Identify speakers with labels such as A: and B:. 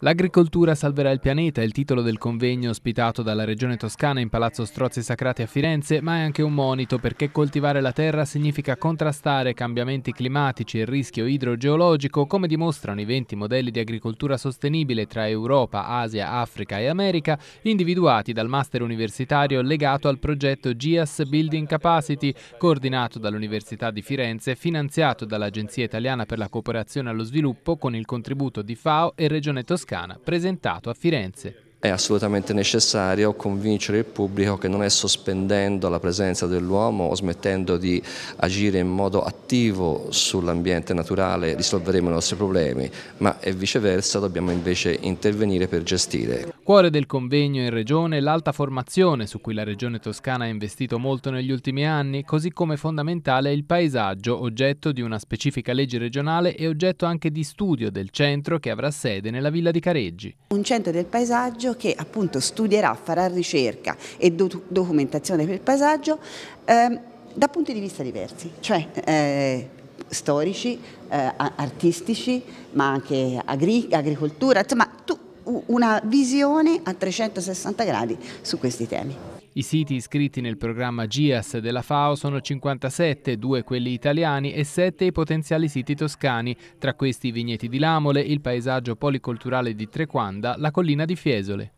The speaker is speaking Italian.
A: L'agricoltura salverà il pianeta è il titolo del convegno ospitato dalla Regione Toscana in Palazzo Strozzi Sacrati a Firenze, ma è anche un monito perché coltivare la terra significa contrastare cambiamenti climatici e il rischio idrogeologico, come dimostrano i 20 modelli di agricoltura sostenibile tra Europa, Asia, Africa e America, individuati dal master universitario legato al progetto GIAS Building Capacity, coordinato dall'Università di Firenze, e finanziato dall'Agenzia Italiana per la Cooperazione allo Sviluppo con il contributo di FAO e Regione Toscana Toscana, presentato a Firenze
B: è assolutamente necessario convincere il pubblico che non è sospendendo la presenza dell'uomo o smettendo di agire in modo attivo sull'ambiente naturale risolveremo i nostri problemi, ma è viceversa dobbiamo invece intervenire per gestire.
A: Cuore del convegno in regione l'alta formazione su cui la regione toscana ha investito molto negli ultimi anni, così come fondamentale il paesaggio, oggetto di una specifica legge regionale e oggetto anche di studio del centro che avrà sede nella villa di Careggi.
C: Un centro del paesaggio paesaggio che appunto studierà, farà ricerca e do documentazione per il paesaggio eh, da punti di vista diversi, cioè eh, storici, eh, artistici, ma anche agri agricoltura, insomma una visione a 360 gradi su questi temi.
A: I siti iscritti nel programma GIAS della FAO sono 57, due quelli italiani e sette i potenziali siti toscani, tra questi i vigneti di Lamole, il paesaggio policolturale di Trequanda, la collina di Fiesole.